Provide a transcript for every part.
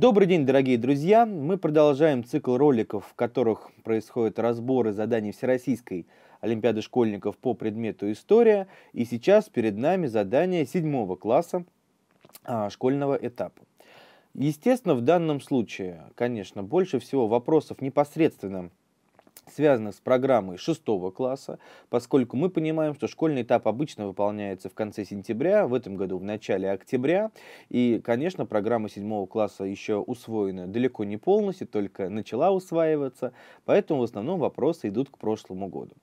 Добрый день, дорогие друзья! Мы продолжаем цикл роликов, в которых происходят разборы заданий Всероссийской Олимпиады школьников по предмету «История». И сейчас перед нами задание седьмого класса а, школьного этапа. Естественно, в данном случае, конечно, больше всего вопросов непосредственно связанных с программой шестого класса, поскольку мы понимаем, что школьный этап обычно выполняется в конце сентября, в этом году в начале октября, и, конечно, программа седьмого класса еще усвоена далеко не полностью, только начала усваиваться, поэтому в основном вопросы идут к прошлому году.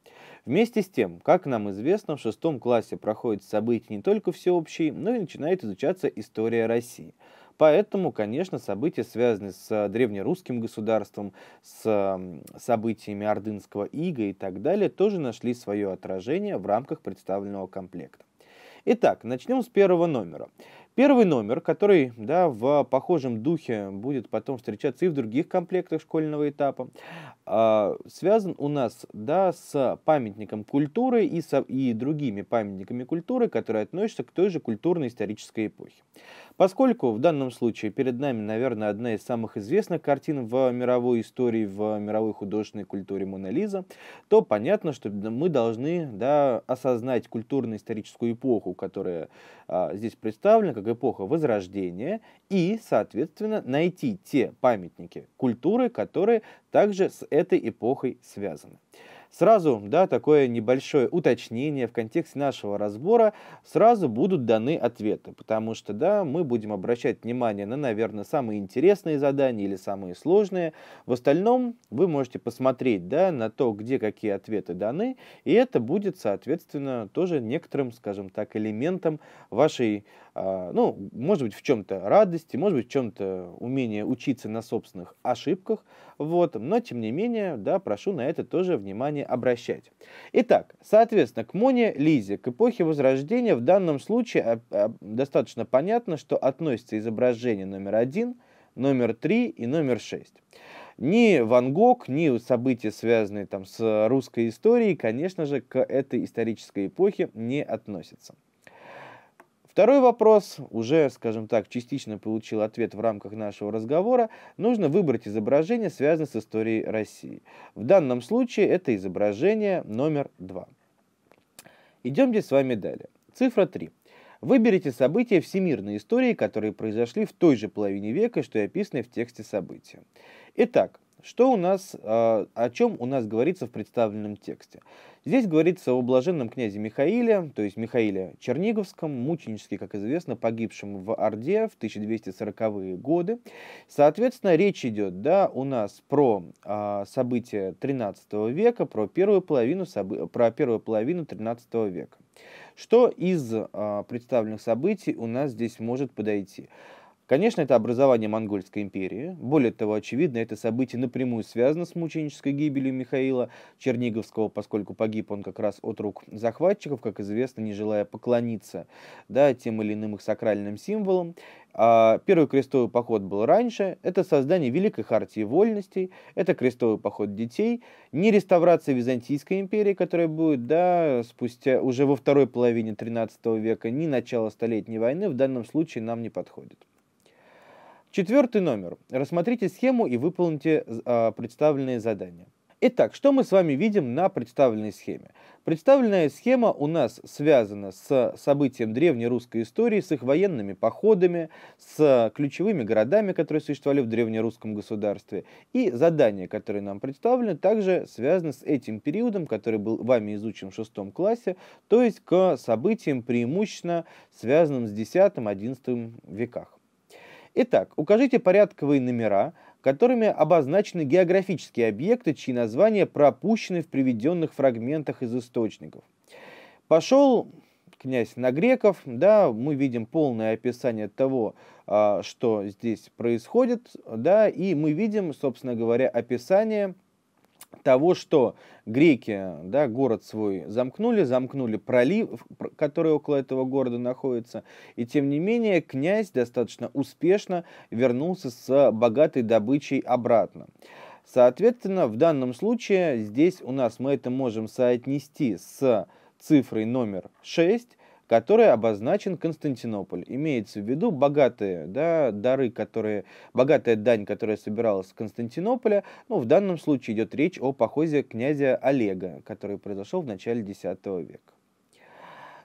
Вместе с тем, как нам известно, в шестом классе проходят события не только всеобщие, но и начинает изучаться история России – Поэтому, конечно, события связанные с древнерусским государством, с событиями Ордынского ига и так далее, тоже нашли свое отражение в рамках представленного комплекта. Итак, начнем с первого номера. Первый номер, который да, в похожем духе будет потом встречаться и в других комплектах школьного этапа, а, связан у нас да, с памятником культуры и, со, и другими памятниками культуры, которые относятся к той же культурно-исторической эпохе. Поскольку в данном случае перед нами, наверное, одна из самых известных картин в мировой истории, в мировой художественной культуре Мона Лиза, то понятно, что мы должны да, осознать культурно-историческую эпоху, которая а, здесь представлена как эпоха Возрождения, и, соответственно, найти те памятники культуры, которые также с этой эпохой связаны. Сразу, да, такое небольшое уточнение в контексте нашего разбора, сразу будут даны ответы, потому что, да, мы будем обращать внимание на, наверное, самые интересные задания или самые сложные. В остальном вы можете посмотреть, да, на то, где какие ответы даны, и это будет, соответственно, тоже некоторым, скажем так, элементом вашей а, ну, может быть, в чем-то радости, может быть, в чем-то умение учиться на собственных ошибках, вот, но, тем не менее, да, прошу на это тоже внимание обращать. Итак, соответственно, к Моне Лизе, к эпохе Возрождения в данном случае а, а, достаточно понятно, что относится изображение номер один, номер три и номер шесть. Ни Ван Гог, ни события, связанные там с русской историей, конечно же, к этой исторической эпохе не относятся. Второй вопрос, уже, скажем так, частично получил ответ в рамках нашего разговора. Нужно выбрать изображение, связанное с историей России. В данном случае это изображение номер два. Идемте с вами далее. Цифра 3. Выберите события всемирной истории, которые произошли в той же половине века, что и описаны в тексте события. Итак, что у нас, а, о чем у нас говорится в представленном тексте? Здесь говорится о блаженном князе Михаиле, то есть Михаиле Черниговском, мученически, как известно, погибшем в Орде в 1240-е годы. Соответственно, речь идет да, у нас про а, события 13 века, про первую половину, про первую половину 13 века. Что из а, представленных событий у нас здесь может подойти? Конечно, это образование Монгольской империи. Более того, очевидно, это событие напрямую связано с мученической гибелью Михаила Черниговского, поскольку погиб он как раз от рук захватчиков, как известно, не желая поклониться да, тем или иным их сакральным символам. А первый крестовый поход был раньше. Это создание Великой Хартии Вольностей, это крестовый поход детей, не реставрация Византийской империи, которая будет да, спустя уже во второй половине 13 века, ни начало Столетней войны в данном случае нам не подходит. Четвертый номер. Рассмотрите схему и выполните э, представленные задания. Итак, что мы с вами видим на представленной схеме? Представленная схема у нас связана с событием древнерусской истории, с их военными походами, с ключевыми городами, которые существовали в древнерусском государстве. И задания, которые нам представлены, также связаны с этим периодом, который был вами изучен в шестом классе, то есть к событиям преимущественно связанным с X-XI веках. Итак, укажите порядковые номера, которыми обозначены географические объекты, чьи названия пропущены в приведенных фрагментах из источников. Пошел князь на греков, да, мы видим полное описание того, а, что здесь происходит, да, и мы видим, собственно говоря, описание того, что греки да, город свой замкнули, замкнули пролив, который около этого города находится. И тем не менее князь достаточно успешно вернулся с богатой добычей обратно. Соответственно, в данном случае здесь у нас мы это можем соотнести с цифрой номер 6, которой обозначен Константинополь. Имеется в виду богатые да, дары, которые, богатая дань, которая собиралась с Константинополя. Ну, в данном случае идет речь о походе князя Олега, который произошел в начале X века.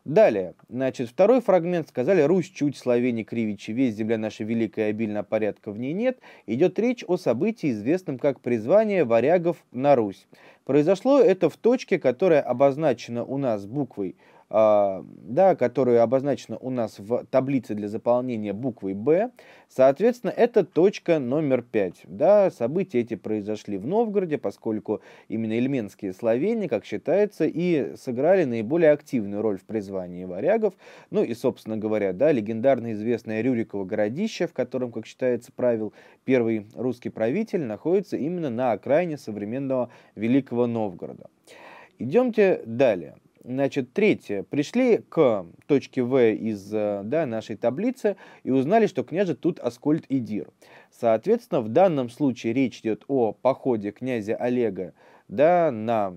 Далее, значит, второй фрагмент сказали «Русь чуть, Словени кривичи, весь земля наша великая, обильна порядка в ней нет». Идет речь о событии, известном как призвание варягов на Русь. Произошло это в точке, которая обозначена у нас буквой а, да, которая обозначена у нас в таблице для заполнения буквой «Б». Соответственно, это точка номер 5. Да, события эти произошли в Новгороде, поскольку именно эльменские словени, как считается, и сыграли наиболее активную роль в призвании варягов. Ну и, собственно говоря, да, легендарно известное Рюриково городище, в котором, как считается, правил первый русский правитель, находится именно на окраине современного Великого Новгорода. Идемте далее. Значит, третье. Пришли к точке В из э, да, нашей таблицы и узнали, что княже тут Аскольд и Дир. Соответственно, в данном случае речь идет о походе князя Олега да, на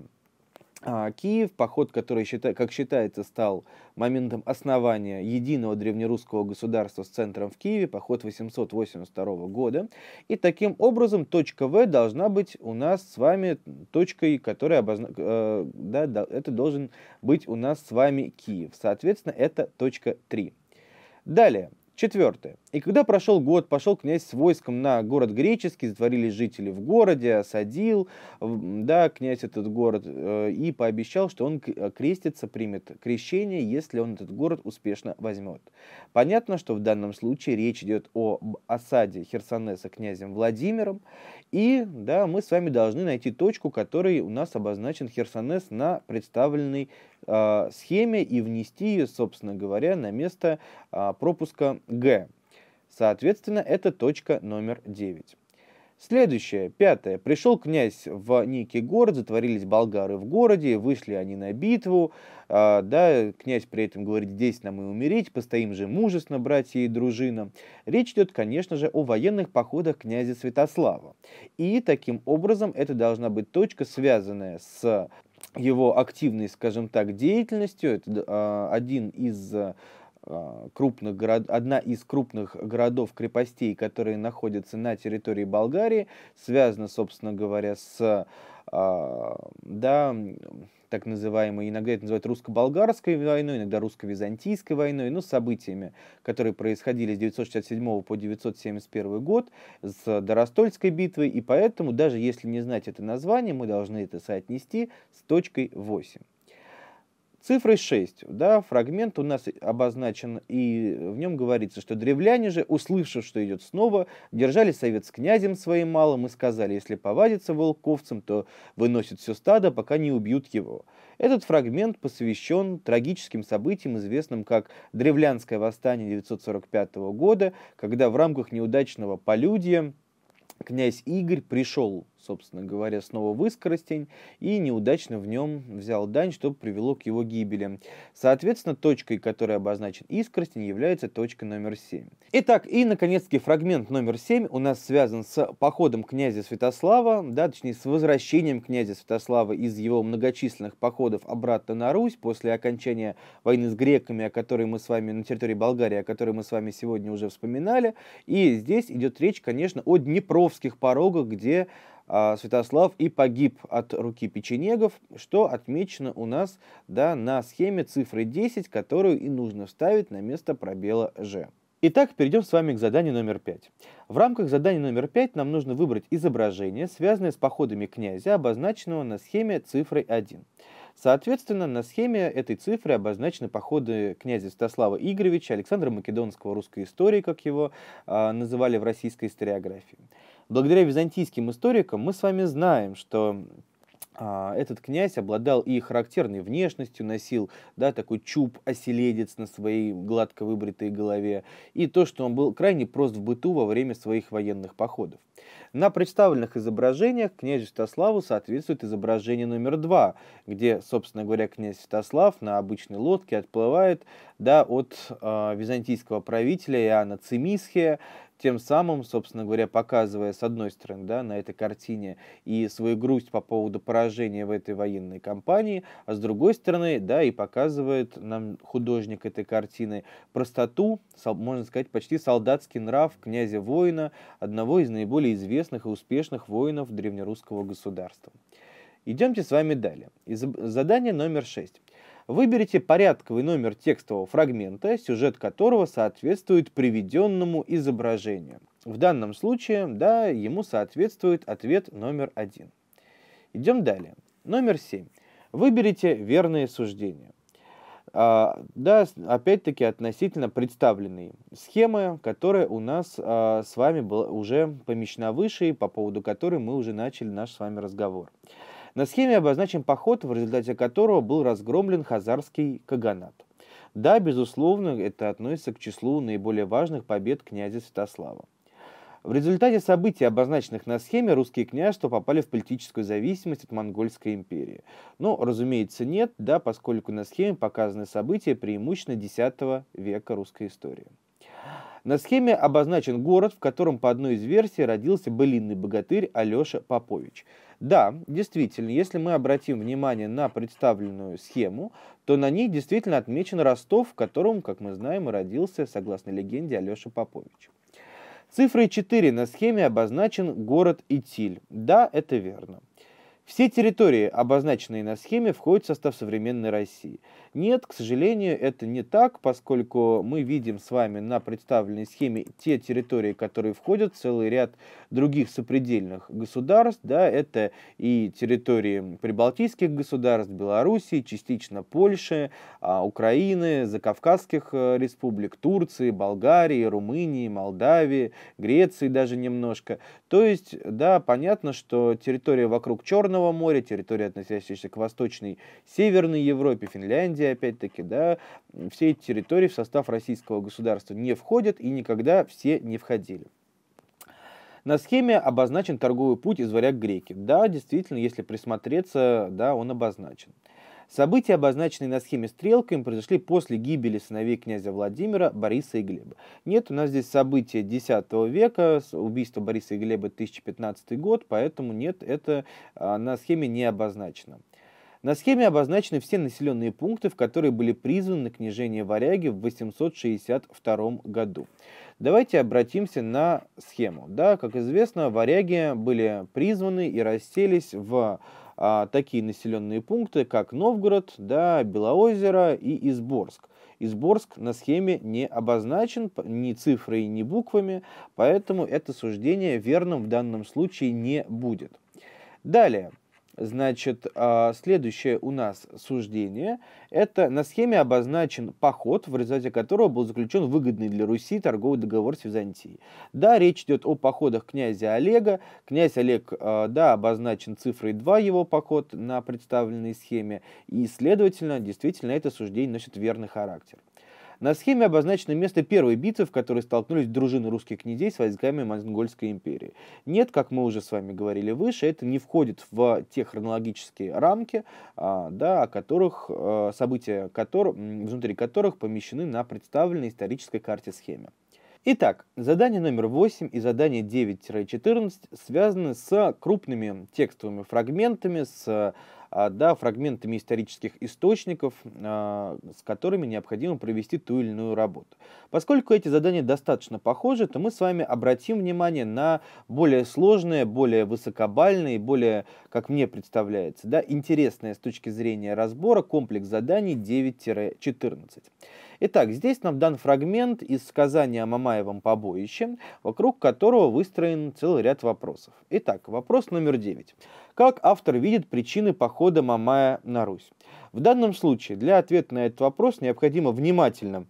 а, Киев, поход, который, как считается, стал моментом основания единого древнерусского государства с центром в Киеве, поход 882 года. И таким образом точка В должна быть у нас с вами точкой, которая обозна... Э, да, это должен быть у нас с вами Киев. Соответственно, это точка 3. Далее. Четвертое. И когда прошел год, пошел князь с войском на город греческий, затворились жители в городе, осадил, да, князь этот город, э, и пообещал, что он э, крестится, примет крещение, если он этот город успешно возьмет. Понятно, что в данном случае речь идет о осаде Херсонеса князем Владимиром, и да, мы с вами должны найти точку, которой у нас обозначен Херсонес на представленной а, схеме и внести ее, собственно говоря, на место а, пропуска Г. Соответственно, это точка номер 9. Следующее, пятое. Пришел князь в некий город, затворились болгары в городе, вышли они на битву. А, да, князь при этом говорит, здесь нам и умереть, постоим же мужественно, братья и дружина. Речь идет, конечно же, о военных походах князя Святослава. И таким образом это должна быть точка, связанная с его активной, скажем так, деятельностью. Это а, один из а, крупных город, одна из крупных городов-крепостей, которые находятся на территории Болгарии, связана, собственно говоря, с а, да, так называемой, иногда это называют русско-болгарской войной, иногда русско-византийской войной, но ну, событиями, которые происходили с 967 по 971 год, с Доростольской битвой, и поэтому, даже если не знать это название, мы должны это соотнести с точкой 8. Цифрой 6, да, фрагмент у нас обозначен, и в нем говорится, что древляне же, услышав, что идет снова, держали совет с князем своим малым и сказали, если повадится волковцем, то выносит все стадо, пока не убьют его. Этот фрагмент посвящен трагическим событиям, известным как Древлянское восстание 1945 года, когда в рамках неудачного полюдия князь Игорь пришел собственно говоря, снова выскоростень и неудачно в нем взял дань, что привело к его гибели. Соответственно, точкой, которая обозначен искоростень, является точка номер 7. Итак, и, наконец-таки, фрагмент номер 7 у нас связан с походом князя Святослава, да, точнее, с возвращением князя Святослава из его многочисленных походов обратно на Русь после окончания войны с греками, о которой мы с вами на территории Болгарии, о которой мы с вами сегодня уже вспоминали. И здесь идет речь, конечно, о днепровских порогах, где а, Святослав и погиб от руки печенегов, что отмечено у нас да, на схеме цифры 10, которую и нужно вставить на место пробела «Ж». Итак, перейдем с вами к заданию номер 5. В рамках задания номер 5 нам нужно выбрать изображение, связанное с походами князя, обозначенного на схеме цифрой 1. Соответственно, на схеме этой цифры обозначены походы князя Святослава Игоревича, Александра Македонского, русской истории, как его э, называли в российской историографии благодаря византийским историкам мы с вами знаем, что а, этот князь обладал и характерной внешностью, носил да, такой чуб-оселедец на своей гладко выбритой голове, и то, что он был крайне прост в быту во время своих военных походов. На представленных изображениях князю Святославу соответствует изображение номер два, где, собственно говоря, князь Святослав на обычной лодке отплывает да, от э, византийского правителя Иоанна Цимисхия, тем самым, собственно говоря, показывая, с одной стороны, да, на этой картине и свою грусть по поводу поражения в этой военной кампании, а с другой стороны, да, и показывает нам художник этой картины простоту, можно сказать, почти солдатский нрав князя-воина, одного из наиболее известных и успешных воинов древнерусского государства. Идемте с вами далее. Задание номер 6. Выберите порядковый номер текстового фрагмента, сюжет которого соответствует приведенному изображению. В данном случае, да, ему соответствует ответ номер один. Идем далее. Номер семь. Выберите верные суждения. А, да, опять-таки относительно представленные схемы, которые у нас а, с вами была уже помещена выше и по поводу которой мы уже начали наш с вами разговор. На схеме обозначен поход, в результате которого был разгромлен хазарский каганат. Да, безусловно, это относится к числу наиболее важных побед князя Святослава. В результате событий, обозначенных на схеме, русские княжества попали в политическую зависимость от Монгольской империи. Но, ну, разумеется, нет, да, поскольку на схеме показаны события преимущественно X века русской истории. На схеме обозначен город, в котором по одной из версий родился былинный богатырь Алеша Попович. Да, действительно, если мы обратим внимание на представленную схему, то на ней действительно отмечен Ростов, в котором, как мы знаем, родился, согласно легенде, Алеша Попович. Цифрой 4 на схеме обозначен город Итиль. Да, это верно. Все территории, обозначенные на схеме, входят в состав современной России. Нет, к сожалению, это не так, поскольку мы видим с вами на представленной схеме те территории, которые входят в целый ряд других сопредельных государств. Да, это и территории прибалтийских государств, Белоруссии, частично Польши, а, Украины, закавказских э, республик, Турции, Болгарии, Румынии, Молдавии, Греции даже немножко. То есть, да, понятно, что территория вокруг Черного Черного моря, территории, относящиеся к Восточной Северной Европе, Финляндии, опять-таки, да, все эти территории в состав российского государства не входят и никогда все не входили. На схеме обозначен торговый путь из варяг греки. Да, действительно, если присмотреться, да, он обозначен. События, обозначенные на схеме стрелками, произошли после гибели сыновей князя Владимира, Бориса и Глеба. Нет, у нас здесь события X века, убийство Бориса и Глеба 1015 год, поэтому нет, это а, на схеме не обозначено. На схеме обозначены все населенные пункты, в которые были призваны на княжение варяги в 862 году. Давайте обратимся на схему. Да, как известно, варяги были призваны и расселись в а, такие населенные пункты, как Новгород, да, Белоозеро и Изборск. Изборск на схеме не обозначен ни цифрой, ни буквами, поэтому это суждение верным в данном случае не будет. Далее. Значит, а, следующее у нас суждение. Это на схеме обозначен поход, в результате которого был заключен выгодный для Руси торговый договор с Византией. Да, речь идет о походах князя Олега. Князь Олег, а, да, обозначен цифрой 2 его поход на представленной схеме. И, следовательно, действительно, это суждение носит верный характер. На схеме обозначено место первой битвы, в которой столкнулись дружины русских князей с войсками Монгольской империи. Нет, как мы уже с вами говорили выше, это не входит в те хронологические рамки, а, да, о которых, э, события которых, внутри которых помещены на представленной исторической карте схеме. Итак, задание номер 8 и задание 9-14 связаны с крупными текстовыми фрагментами, с а, да, фрагментами исторических источников, а, с которыми необходимо провести ту или иную работу. Поскольку эти задания достаточно похожи, то мы с вами обратим внимание на более сложные, более высокобальные, более, как мне представляется, да, интересные с точки зрения разбора комплекс заданий 9-14. Итак, здесь нам дан фрагмент из сказания о Мамаевом побоище, вокруг которого выстроен целый ряд вопросов. Итак, вопрос номер девять. Как автор видит причины похода Мамая на Русь? В данном случае для ответа на этот вопрос необходимо внимательно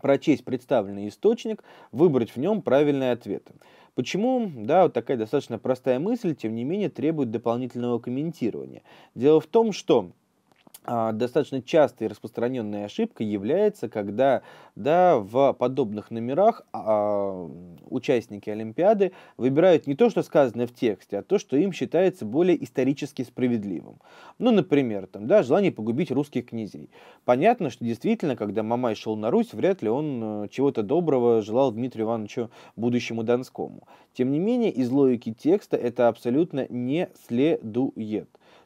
прочесть представленный источник, выбрать в нем правильные ответы. Почему? Да, вот такая достаточно простая мысль, тем не менее, требует дополнительного комментирования. Дело в том, что а, достаточно частой и распространенной ошибкой является, когда да, в подобных номерах а, участники Олимпиады выбирают не то, что сказано в тексте, а то, что им считается более исторически справедливым. Ну, например, там, да, желание погубить русских князей. Понятно, что действительно, когда Мамай шел на Русь, вряд ли он э, чего-то доброго желал Дмитрию Ивановичу будущему Донскому. Тем не менее, из логики текста это абсолютно не следует.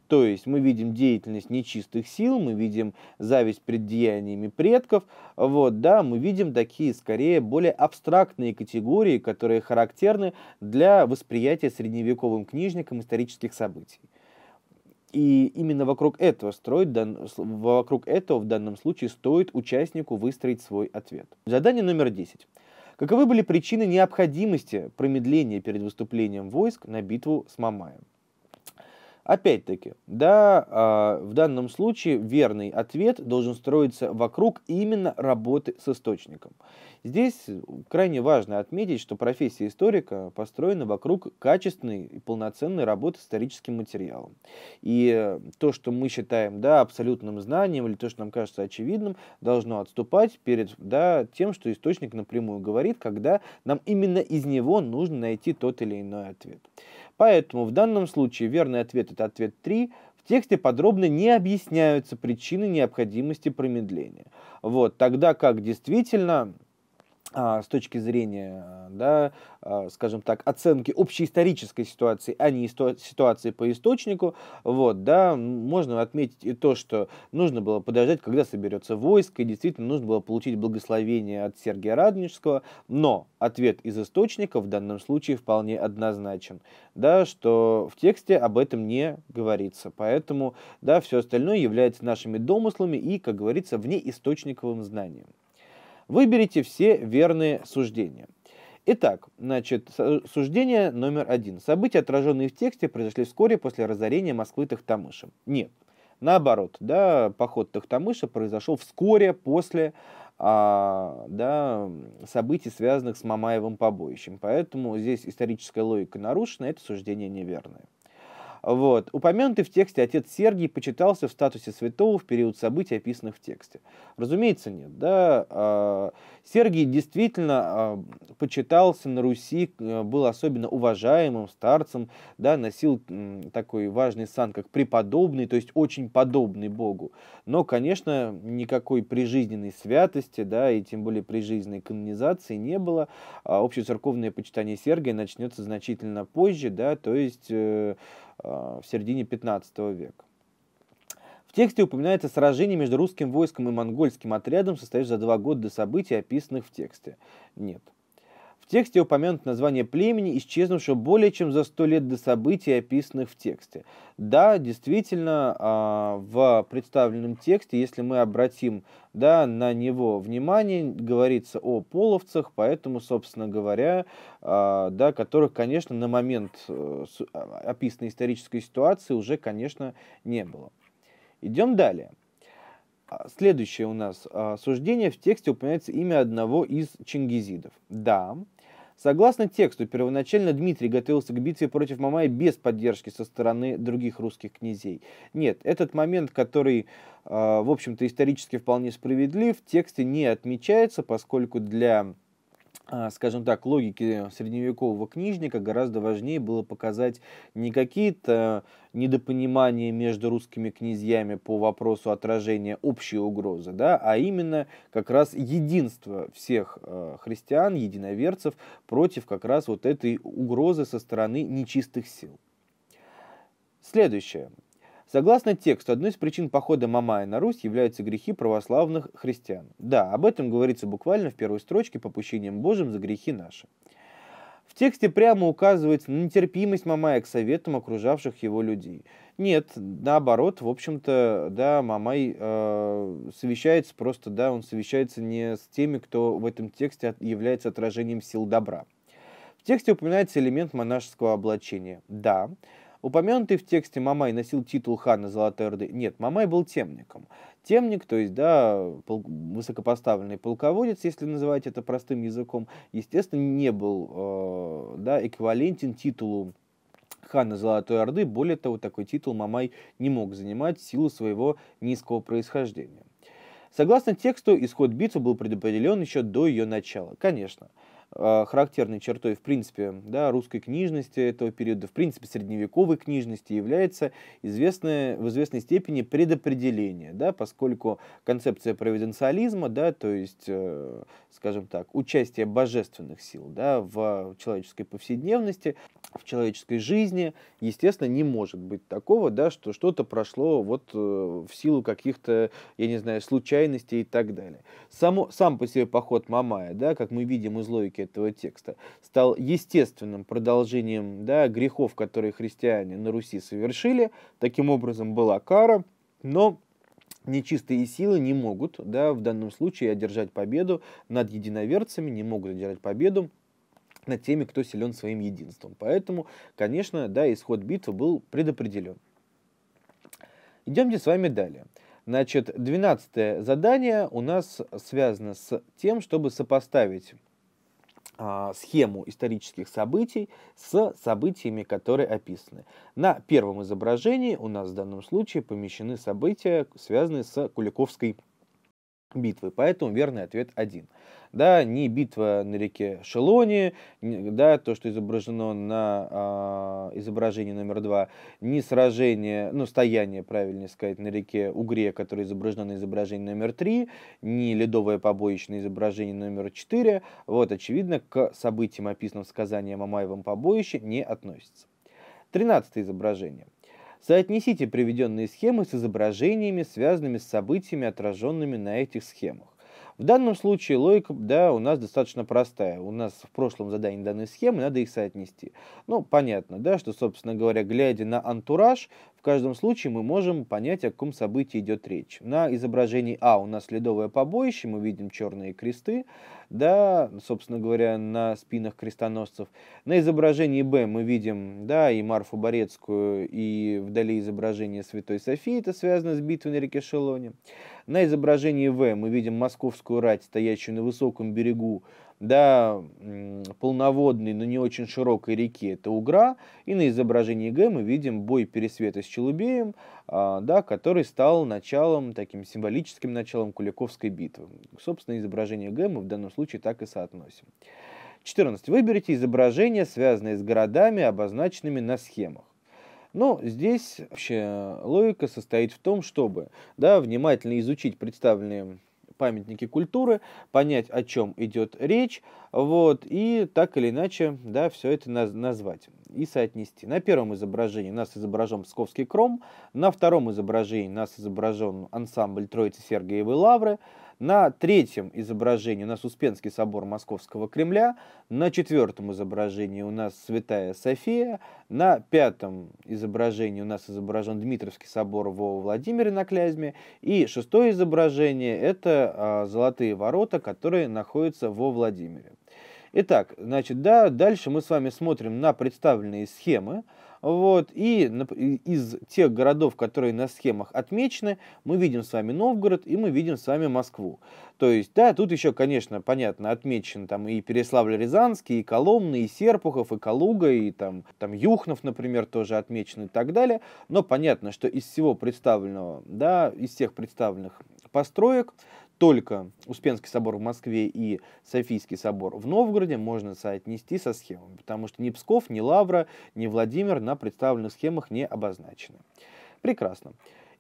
То есть мы видим деятельность нечистых сил, мы видим зависть пред деяниями предков, вот, да, мы видим такие скорее более абстрактные категории, которые характерны для восприятия средневековым книжником исторических событий. И именно вокруг этого, строит, вокруг этого в данном случае стоит участнику выстроить свой ответ. Задание номер 10. Каковы были причины необходимости промедления перед выступлением войск на битву с Мамаем? Опять-таки, да, а, в данном случае верный ответ должен строиться вокруг именно работы с источником. Здесь крайне важно отметить, что профессия историка построена вокруг качественной и полноценной работы с историческим материалом. И то, что мы считаем да, абсолютным знанием или то, что нам кажется очевидным, должно отступать перед да, тем, что источник напрямую говорит, когда нам именно из него нужно найти тот или иной ответ. Поэтому в данном случае верный ответ – это ответ 3. В тексте подробно не объясняются причины необходимости промедления. Вот, тогда как действительно а, с точки зрения, да, а, скажем так, оценки общеисторической ситуации, а не ситуации по источнику, вот, да, можно отметить и то, что нужно было подождать, когда соберется войско, и действительно нужно было получить благословение от Сергия Радонежского, но ответ из источника в данном случае вполне однозначен, да, что в тексте об этом не говорится, поэтому, да, все остальное является нашими домыслами и, как говорится, внеисточниковым знанием. Выберите все верные суждения. Итак, значит, э, суждение номер один. События, отраженные в тексте, произошли вскоре после разорения Москвы Тахтамышем. Нет, наоборот, да, поход Тахтамыша произошел вскоре после а, да, событий, связанных с Мамаевым побоищем. Поэтому здесь историческая логика нарушена, это суждение неверное. Вот. Упомянутый в тексте отец Сергий почитался в статусе святого в период событий, описанных в тексте. Разумеется, нет. Да? А, Сергий действительно а, почитался на Руси, э, был особенно уважаемым старцем, да, носил такой важный сан, как преподобный, то есть очень подобный Богу. Но, конечно, никакой прижизненной святости, да, и тем более прижизненной канонизации не было. А общецерковное почитание Сергия начнется значительно позже, да, то есть э, Э, в середине 15 века. В тексте упоминается сражение между русским войском и монгольским отрядом, состоявшее за два года до событий, описанных в тексте. Нет. В тексте упомянут название племени, исчезнувшего более чем за сто лет до событий, описанных в тексте. Да, действительно, а, в представленном тексте, если мы обратим да, на него внимание, говорится о половцах, поэтому, собственно говоря, а, да, которых, конечно, на момент э, а, описанной исторической ситуации уже, конечно, не было. Идем далее. Следующее у нас суждение. В тексте упоминается имя одного из чингизидов. Да, Согласно тексту, первоначально Дмитрий готовился к битве против Мамая без поддержки со стороны других русских князей. Нет, этот момент, который, а, в общем-то, исторически вполне справедлив, в тексте не отмечается, поскольку для а, скажем так, логики средневекового книжника гораздо важнее было показать не какие-то недопонимания между русскими князьями по вопросу отражения общей угрозы, да, а именно как раз единство всех э, христиан, единоверцев против как раз вот этой угрозы со стороны нечистых сил. Следующее. Согласно тексту, одной из причин похода Мамая на Русь являются грехи православных христиан. Да, об этом говорится буквально в первой строчке «Попущением Божьим за грехи наши». В тексте прямо указывается на нетерпимость Мамая к советам окружавших его людей. Нет, наоборот, в общем-то, да, Мамай э, совещается просто, да, он совещается не с теми, кто в этом тексте является отражением сил добра. В тексте упоминается элемент монашеского облачения. Да, Упомянутый в тексте Мамай носил титул хана Золотой Орды. Нет, Мамай был темником. Темник, то есть, да, пол, высокопоставленный полководец, если называть это простым языком, естественно, не был, э, да, эквивалентен титулу хана Золотой Орды. Более того, такой титул Мамай не мог занимать в силу своего низкого происхождения. Согласно тексту, исход битвы был предопределен еще до ее начала. Конечно, а, характерной чертой, в принципе, да, русской книжности этого периода, в принципе, средневековой книжности является известное, в известной степени предопределение, да, поскольку концепция провиденциализма, да, то есть, э, скажем так, участие божественных сил да, в человеческой повседневности, в человеческой жизни, естественно, не может быть такого, да, что что-то прошло вот э, в силу каких-то, я не знаю, случайностей и так далее. Само, сам по себе поход Мамая, да, как мы видим из логики критики этого текста стал естественным продолжением да, грехов, которые христиане на Руси совершили. Таким образом была кара, но нечистые силы не могут да, в данном случае одержать победу над единоверцами, не могут одержать победу над теми, кто силен своим единством. Поэтому, конечно, да, исход битвы был предопределен. Идемте с вами далее. Значит, двенадцатое задание у нас связано с тем, чтобы сопоставить а, схему исторических событий с событиями, которые описаны. На первом изображении у нас в данном случае помещены события, связанные с Куликовской битвы. Поэтому верный ответ один. Да, не битва на реке Шелоне, да, то, что изображено на э, изображении номер два, не сражение, ну, стояние, правильнее сказать, на реке Угре, которое изображено на изображении номер три, не ледовое побоище на изображении номер четыре. Вот, очевидно, к событиям, описанным в сказании о Мамаевом побоище, не относится. Тринадцатое изображение. Соотнесите приведенные схемы с изображениями, связанными с событиями, отраженными на этих схемах. В данном случае логика да, у нас достаточно простая. У нас в прошлом задании данной схемы надо их соотнести. Ну, понятно, да, что, собственно говоря, глядя на антураж, каждом случае мы можем понять, о каком событии идет речь. На изображении А у нас ледовое побоище, мы видим черные кресты, да, собственно говоря, на спинах крестоносцев. На изображении Б мы видим, да, и Марфу Борецкую, и вдали изображение Святой Софии, это связано с битвой на реке Шелоне. На изображении В мы видим московскую рать, стоящую на высоком берегу да полноводной, но не очень широкой реки, это Угра. И на изображении Г мы видим бой Пересвета с Челубеем, а, да, который стал началом, таким символическим началом Куликовской битвы. Собственно, изображение Г мы в данном случае так и соотносим. 14. Выберите изображения, связанные с городами, обозначенными на схемах. Но здесь вообще логика состоит в том, чтобы да, внимательно изучить представленные памятники культуры, понять, о чем идет речь, вот, и так или иначе, да, все это наз назвать и соотнести. На первом изображении нас изображен Псковский кром, на втором изображении нас изображен ансамбль Троицы Сергиевой Лавры, на третьем изображении у нас Успенский собор Московского Кремля, на четвертом изображении у нас Святая София, на пятом изображении у нас изображен Дмитровский собор во Владимире на Клязьме, и шестое изображение – это а, Золотые ворота, которые находятся во Владимире. Итак, значит, да, дальше мы с вами смотрим на представленные схемы, вот. И из тех городов, которые на схемах отмечены, мы видим с вами Новгород и мы видим с вами Москву. То есть, да, тут еще, конечно, понятно, отмечен там и Переславль-Рязанский, и Коломны, и Серпухов, и Калуга, и там, там Юхнов, например, тоже отмечен и так далее. Но понятно, что из всего представленного, да, из всех представленных построек, только Успенский собор в Москве и Софийский собор в Новгороде можно соотнести со схемами, потому что ни Псков, ни Лавра, ни Владимир на представленных схемах не обозначены. Прекрасно.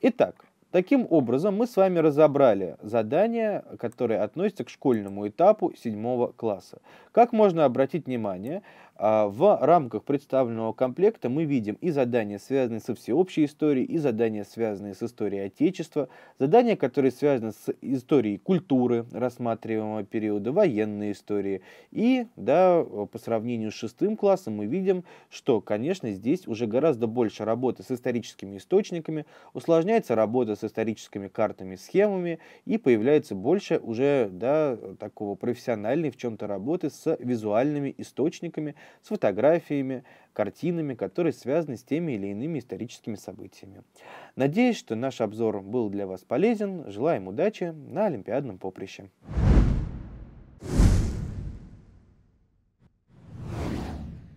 Итак, таким образом мы с вами разобрали задания, которые относятся к школьному этапу седьмого класса. Как можно обратить внимание, а, в рамках представленного комплекта мы видим и задания, связанные со всеобщей историей, и задания, связанные с историей Отечества, задания, которые связаны с историей культуры рассматриваемого периода, военной истории. И да, по сравнению с шестым классом мы видим, что, конечно, здесь уже гораздо больше работы с историческими источниками, усложняется работа с историческими картами, схемами, и появляется больше уже да, такого профессиональной в чем-то работы с визуальными источниками, с фотографиями, картинами, которые связаны с теми или иными историческими событиями. Надеюсь, что наш обзор был для вас полезен. Желаем удачи на Олимпиадном поприще.